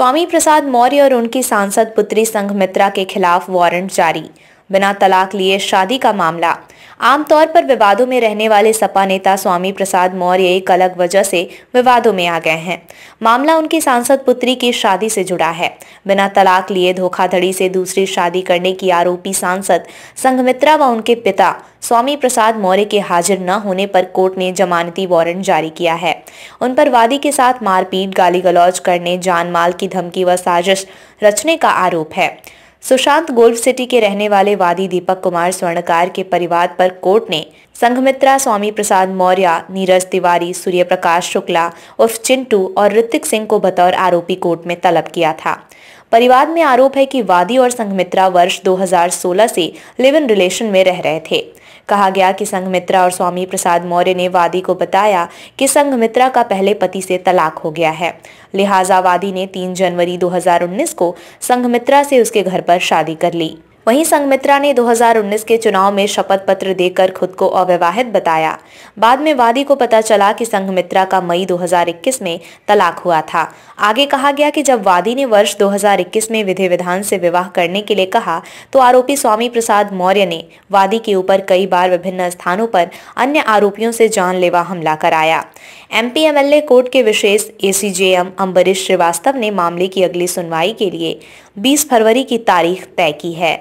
स्वामी प्रसाद मौर्य और उनकी सांसद पुत्री संघमित्रा के खिलाफ वारंट जारी बिना तलाक लिए शादी का मामला आमतौर पर विवादों में रहने वाले सपा नेता स्वामी प्रसाद मौर्य एक अलग वजह से विवादों में आ गए हैं मामला उनकी सांसद पुत्री की शादी से जुड़ा है बिना तलाक लिए धोखाधड़ी से दूसरी शादी करने की आरोपी सांसद संघमित्रा व उनके पिता स्वामी प्रसाद मौर्य के हाजिर न होने पर कोर्ट ने जमानती वारंट जारी किया है उन पर वादी के साथ मारपीट गाली गलौज करने जान माल की धमकी व साजिश रचने का आरोप है सुशांत गोल्फ सिटी के रहने वाले वादी दीपक कुमार स्वर्णकार के परिवार पर कोर्ट ने संघमित्रा स्वामी प्रसाद मौर्य नीरज तिवारी सूर्य प्रकाश शुक्ला उर्फ चिंटू और ऋतिक सिंह को बतौर आरोपी कोर्ट में तलब किया था परिवार में आरोप है कि वादी और संघमित्रा वर्ष 2016 से लिव इन रिलेशन में रह रहे थे कहा गया कि संघमित्रा और स्वामी प्रसाद मौर्य ने वादी को बताया कि संघमित्रा का पहले पति से तलाक हो गया है लिहाजा वादी ने 3 जनवरी 2019 को संघमित्रा से उसके घर पर शादी कर ली वहीं संगमित्रा ने 2019 के चुनाव में शपथ पत्र देकर खुद को अविवाहित बताया बाद में वादी को पता चला कि संगमित्रा का मई 2021 में तलाक हुआ था आगे कहा गया कि जब वादी ने वर्ष 2021 में विधि विधान से विवाह करने के लिए कहा तो आरोपी स्वामी प्रसाद मौर्य ने वादी के ऊपर कई बार विभिन्न स्थानों पर अन्य आरोपियों से जानलेवा हमला कराया एमपी एमएलए कोर्ट के विशेष एसीजेएम अम्बरीश श्रीवास्तव ने मामले की अगली सुनवाई के लिए 20 फरवरी की तारीख तय की है